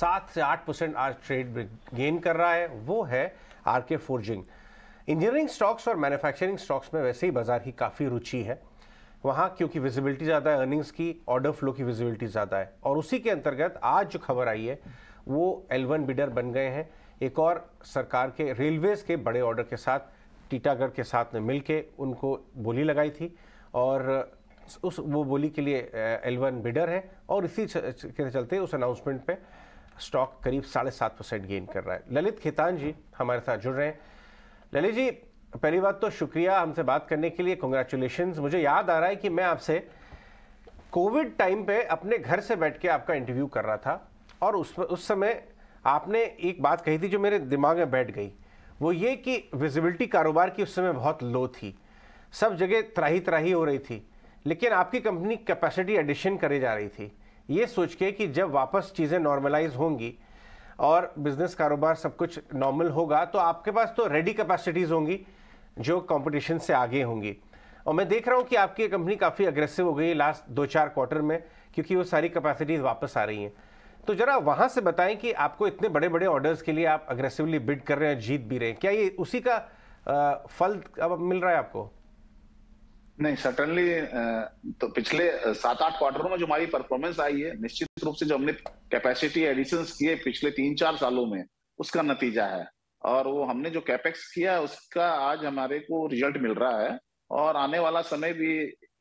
सात से आठ परसेंट आज ट्रेड गेन कर रहा है वो है R K forging engineering stocks और मैन्युफैक्चरिंग स्टॉक्स में वैसे ही बाजार की काफ़ी रुचि है वहाँ क्योंकि विजिबिलिटी ज़्यादा है अर्निंग्स की ऑर्डर फ्लो की विजिबिलिटी ज़्यादा है और उसी के अंतर्गत आज जो खबर आई है वो एलवन बिडर बन गए हैं एक और सरकार के रेलवेज़ के बड़े ऑर्डर के साथ टीटागढ़ के साथ में मिल के उनको बोली लगाई थी और उस वो बोली के लिए एलवन बिडर है और इसी के चलते उस अनाउंसमेंट पे स्टॉक करीब साढ़े सात परसेंट गेन कर रहा है ललित खेतान जी हमारे साथ जुड़ रहे हैं ललित जी पहली बात तो शुक्रिया हमसे बात करने के लिए कॉन्ग्रेचुलेशन मुझे याद आ रहा है कि मैं आपसे कोविड टाइम पे अपने घर से बैठ के आपका इंटरव्यू कर रहा था और उस उस समय आपने एक बात कही थी जो मेरे दिमाग में बैठ गई वो ये कि विजिबिलिटी कारोबार की उस समय बहुत लो थी सब जगह त्राही त्राही हो रही थी लेकिन आपकी कंपनी कैपेसिटी एडिशन करे जा रही थी ये सोच के कि जब वापस चीज़ें नॉर्मलाइज होंगी और बिजनेस कारोबार सब कुछ नॉर्मल होगा तो आपके पास तो रेडी कैपेसिटीज़ होंगी जो कंपटीशन से आगे होंगी और मैं देख रहा हूँ कि आपकी कंपनी काफ़ी अग्रेसिव हो गई है लास्ट दो चार क्वार्टर में क्योंकि वो सारी कैपेसिटीज़ वापस आ रही हैं तो ज़रा वहाँ से बताएं कि आपको इतने बड़े बड़े ऑर्डर्स के लिए आप अग्रेसिवली बिड कर रहे हैं जीत भी रहे हैं क्या ये उसी का फल अब मिल रहा है आपको नहीं सटनली तो पिछले सात आठ क्वार्टरों में जो हमारी परफॉर्मेंस आई है निश्चित रूप से जो हमने कैपेसिटी एडिशन किए पिछले तीन चार सालों में उसका नतीजा है और वो हमने जो कैपेक्स किया उसका आज हमारे को रिजल्ट मिल रहा है और आने वाला समय भी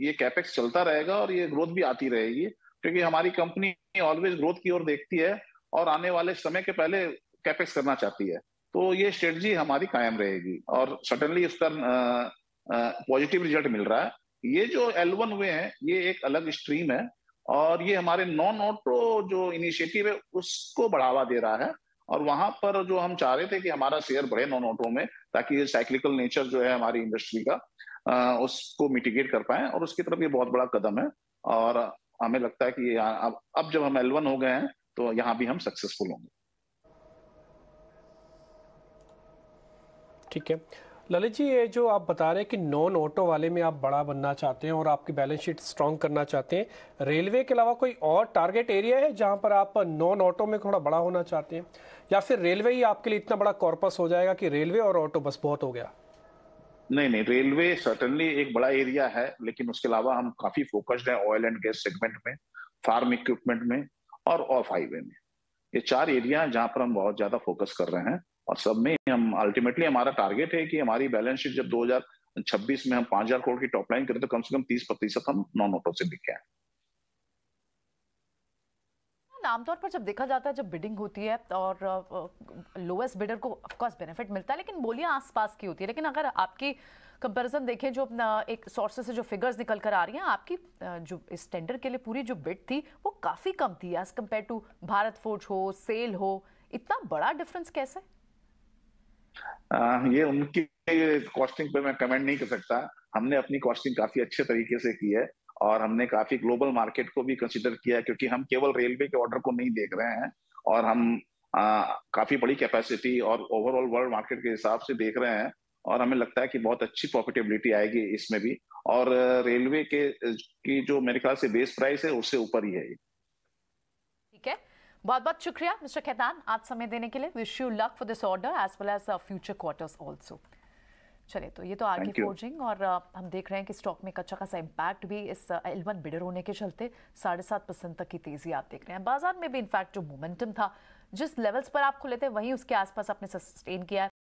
ये कैपेक्स चलता रहेगा और ये ग्रोथ भी आती रहेगी क्योंकि हमारी कंपनी ऑलवेज ग्रोथ की ओर देखती है और आने वाले समय के पहले कैपेक्स करना चाहती है तो ये स्ट्रेटजी हमारी कायम रहेगी और सडनली उसका पॉजिटिव रिजल्ट मिल रहा है ये जो एल वन हुए हैं ये एक अलग स्ट्रीम है और ये हमारे नॉन ऑटो जो इनिशिएटिव है उसको बढ़ावा दे रहा है और वहां पर जो हम चाह रहे थे कि हमारा शेयर बढ़े नॉन ऑटो में ताकि ये साइक्लिकल नेचर जो है हमारी इंडस्ट्री का आ, उसको मिटिगेट कर पाए और उसकी तरफ ये बहुत बड़ा कदम है और हमें लगता है कि अब अब जब हम एलवन हो गए हैं तो यहाँ भी हम सक्सेसफुल होंगे ठीक है ललित जी ये जो आप बता रहे हैं कि नॉन ऑटो वाले में आप बड़ा बनना चाहते हैं और आपकी बैलेंस शीट स्ट्रांग करना चाहते हैं रेलवे के अलावा कोई और टारगेट एरिया है जहां पर आप नॉन ऑटो में थोड़ा बड़ा होना चाहते हैं या फिर रेलवे ही आपके लिए इतना बड़ा कॉर्पस हो जाएगा कि रेलवे और ऑटो बस बहुत हो गया नहीं नहीं रेलवे सर्टनली एक बड़ा एरिया है लेकिन उसके अलावा हम काफी फोकस्ड है ऑयल एंड गैस सेगमेंट में फार्म इक्विपमेंट में और ऑफ हाईवे में ये चार एरिया है जहां पर हम बहुत ज्यादा फोकस कर रहे हैं और सब में हम अल्टीमेटली हमारा टारगेट है कि हमारी बैलेंस शीट जब 2026 में हम 5000 करोड़ की टॉप लाइन करें तो कम से कम 30 प्रतिशत हम नॉन ऑटो से दिखे हैं आमतौर पर जब देखा जाता है जब बिडिंग होती है और लोएस्ट बिडर को ऑफकोर्स बेनिफिट मिलता है लेकिन बोलियां आसपास की होती है लेकिन अगर आपकी कंपैरिजन देखें जो अपना एक सोर्सेस से जो फिगर्स निकल कर आ रही हैं आपकी जो इस टेंडर के लिए पूरी जो बिड थी वो काफ़ी कम थी as compare to Bharat Forge हो सेल हो इतना बड़ा डिफरेंस कैसे ये उनकी कॉस्टिंग पे मैं कमेंट नहीं कर सकता हमने अपनी कॉस्टिंग काफी अच्छे तरीके से की है और हमने काफी ग्लोबल मार्केट को भी कंसिडर किया है क्योंकि हम केवल रेलवे के ऑर्डर को नहीं देख रहे हैं और हम आ, काफी बड़ी कैपेसिटी और ओवरऑल वर्ल्ड मार्केट के हिसाब से देख रहे हैं और हमें लगता है कि बहुत अच्छी प्रॉफिटेबिलिटी आएगी इसमें भी और रेलवे के की जो मेरे ख्याल से बेस प्राइस है उससे ऊपर ही है ठीक है बहुत बहुत शुक्रिया मिस्टर खैतान आज समय देने के लिए wish you luck for this order as well as future quarters also चले तो ये तो आगे फोर्जिंग और uh, हम देख रहे हैं कि स्टॉक में कच्चा खासा इम्पैक्ट भी इस एलवन uh, बिडर होने के चलते साढ़े सात परसेंट तक की तेजी आप देख रहे हैं बाजार में भी इनफैक्ट जो मोमेंटम था जिस लेवल्स पर आप खुले थे वहीं उसके आसपास आपने सस्टेन किया है